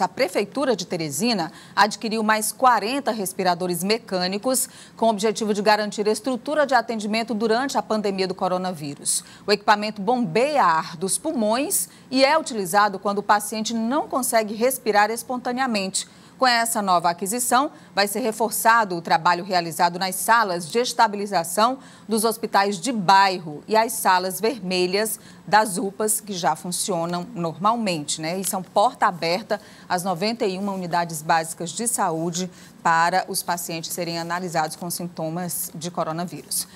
a Prefeitura de Teresina adquiriu mais 40 respiradores mecânicos com o objetivo de garantir estrutura de atendimento durante a pandemia do coronavírus. O equipamento bombeia ar dos pulmões e é utilizado quando o paciente não consegue respirar espontaneamente. Com essa nova aquisição, vai ser reforçado o trabalho realizado nas salas de estabilização dos hospitais de bairro e as salas vermelhas das UPAs, que já funcionam normalmente, né? E são porta aberta às 91 unidades básicas de saúde para os pacientes serem analisados com sintomas de coronavírus.